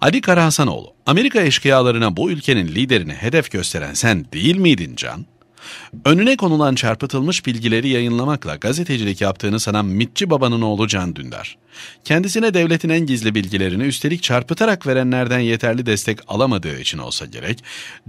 Ali Karahasanoğlu, Amerika eşkıyalarına bu ülkenin liderini hedef gösteren sen değil miydin Can? Önüne konulan çarpıtılmış bilgileri yayınlamakla gazetecilik yaptığını sanan mitçi babanın oğlu Can Dündar. Kendisine devletin en gizli bilgilerini üstelik çarpıtarak verenlerden yeterli destek alamadığı için olsa gerek,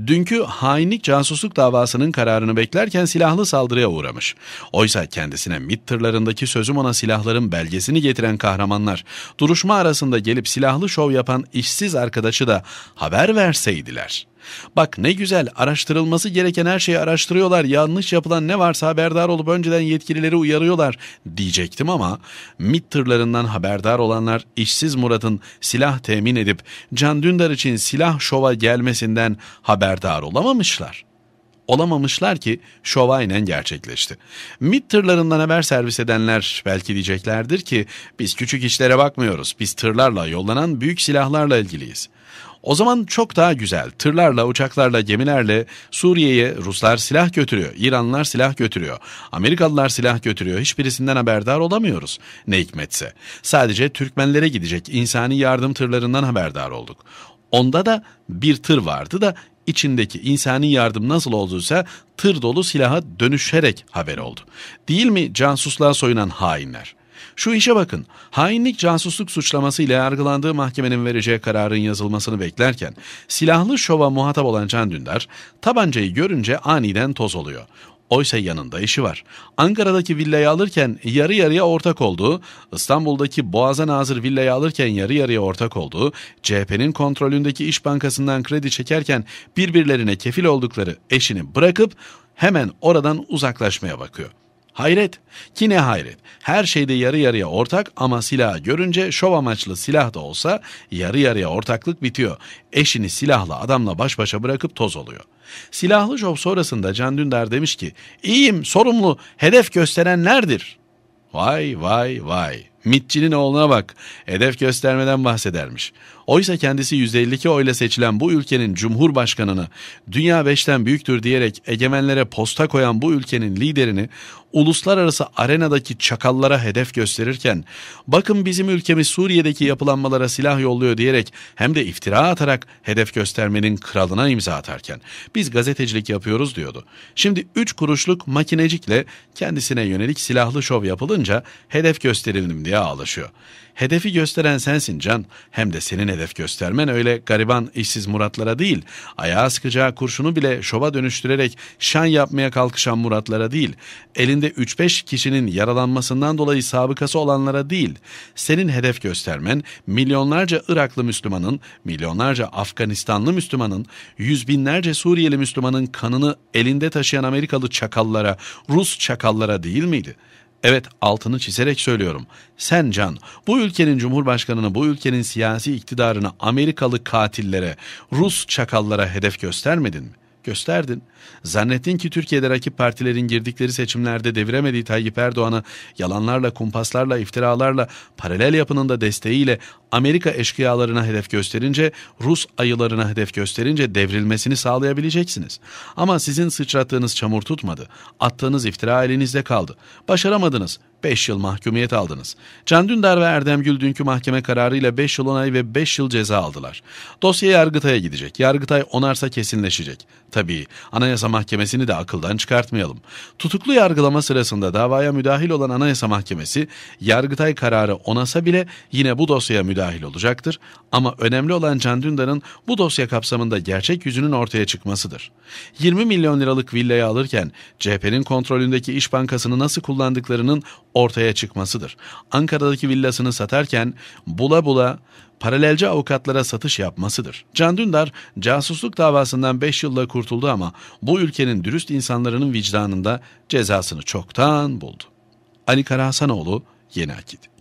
dünkü hainlik casusluk davasının kararını beklerken silahlı saldırıya uğramış. Oysa kendisine MİT tırlarındaki sözüm ona silahların belgesini getiren kahramanlar, duruşma arasında gelip silahlı şov yapan işsiz arkadaşı da haber verseydiler.'' Bak ne güzel araştırılması gereken her şeyi araştırıyorlar. Yanlış yapılan ne varsa haberdar olup önceden yetkilileri uyarıyorlar diyecektim ama MİT tırlarından haberdar olanlar işsiz Murat'ın silah temin edip Can Dündar için silah şova gelmesinden haberdar olamamışlar.'' olamamışlar ki şov aynen gerçekleşti. MİT tırlarından haber servis edenler belki diyeceklerdir ki biz küçük işlere bakmıyoruz. Biz tırlarla yollanan büyük silahlarla ilgiliyiz. O zaman çok daha güzel. Tırlarla, uçaklarla, gemilerle Suriye'ye Ruslar silah götürüyor. İranlar silah götürüyor. Amerikalılar silah götürüyor. Hiçbirisinden haberdar olamıyoruz. Ne hikmetse. Sadece Türkmenlere gidecek insani yardım tırlarından haberdar olduk. Onda da bir tır vardı da içindeki insani yardım nasıl olduysa tır dolu silaha dönüşerek haber oldu. Değil mi casusluğa soyunan hainler? Şu işe bakın. Hainlik casusluk suçlaması ile yargılandığı mahkemenin vereceği kararın yazılmasını beklerken silahlı şova muhatap olan Can Dündar tabancayı görünce aniden toz oluyor. Oysa yanında işi var. Ankara'daki villayı alırken yarı yarıya ortak olduğu, İstanbul'daki Boğaz'a nazır villayı alırken yarı yarıya ortak olduğu, CHP'nin kontrolündeki iş Bankası'ndan kredi çekerken birbirlerine kefil oldukları eşini bırakıp hemen oradan uzaklaşmaya bakıyor. Hayret. Ki ne hayret. Her şeyde yarı yarıya ortak ama silahı görünce şov amaçlı silah da olsa yarı yarıya ortaklık bitiyor. Eşini silahla adamla baş başa bırakıp toz oluyor. Silahlı şov sonrasında Can Dündar demiş ki iyiyim sorumlu hedef gösterenlerdir. Vay vay vay. MİTçinin oğluna bak, hedef göstermeden bahsedermiş. Oysa kendisi 152 oyla seçilen bu ülkenin cumhurbaşkanını, dünya beşten büyüktür diyerek egemenlere posta koyan bu ülkenin liderini, uluslararası arenadaki çakallara hedef gösterirken, bakın bizim ülkemiz Suriye'deki yapılanmalara silah yolluyor diyerek hem de iftira atarak hedef göstermenin kralına imza atarken, biz gazetecilik yapıyoruz diyordu. Şimdi 3 kuruşluk makinecikle kendisine yönelik silahlı şov yapılınca hedef gösterildim diye diye ağlaşıyor. Hedefi gösteren sensin Can. Hem de senin hedef göstermen öyle gariban işsiz Muratlara değil. Ayağa sıkacağı kurşunu bile şova dönüştürerek şan yapmaya kalkışan Muratlara değil. Elinde 3-5 kişinin yaralanmasından dolayı sabıkası olanlara değil. Senin hedef göstermen milyonlarca Iraklı Müslümanın, milyonlarca Afganistanlı Müslümanın, yüz binlerce Suriyeli Müslümanın kanını elinde taşıyan Amerikalı çakallara, Rus çakallara değil miydi? Evet altını çizerek söylüyorum. Sen Can, bu ülkenin cumhurbaşkanını, bu ülkenin siyasi iktidarını Amerikalı katillere, Rus çakallara hedef göstermedin mi? Gösterdin. Zannettin ki Türkiye'de rakip partilerin girdikleri seçimlerde deviremediği Tayyip Erdoğan'ı yalanlarla, kumpaslarla, iftiralarla, paralel yapının da desteğiyle Amerika eşkıyalarına hedef gösterince, Rus ayılarına hedef gösterince devrilmesini sağlayabileceksiniz. Ama sizin sıçrattığınız çamur tutmadı. Attığınız iftira elinizde kaldı. Başaramadınız. 5 yıl mahkumiyet aldınız. Can Dündar ve Erdem Gül dünkü mahkeme kararıyla 5 yıl onay ve 5 yıl ceza aldılar. Dosya Yargıtay'a gidecek. Yargıtay onarsa kesinleşecek. Tabii Anayasa Mahkemesi'ni de akıldan çıkartmayalım. Tutuklu yargılama sırasında davaya müdahil olan Anayasa Mahkemesi, Yargıtay kararı onasa bile yine bu dosyaya müdahil dahil olacaktır ama önemli olan Can Dündar'ın bu dosya kapsamında gerçek yüzünün ortaya çıkmasıdır. 20 milyon liralık villayı alırken CHP'nin kontrolündeki iş Bankası'nı nasıl kullandıklarının ortaya çıkmasıdır. Ankara'daki villasını satarken bula bula paralelce avukatlara satış yapmasıdır. Can Dündar casusluk davasından 5 yılla kurtuldu ama bu ülkenin dürüst insanların vicdanında cezasını çoktan buldu. Ali Karahasanoğlu Yeni Akit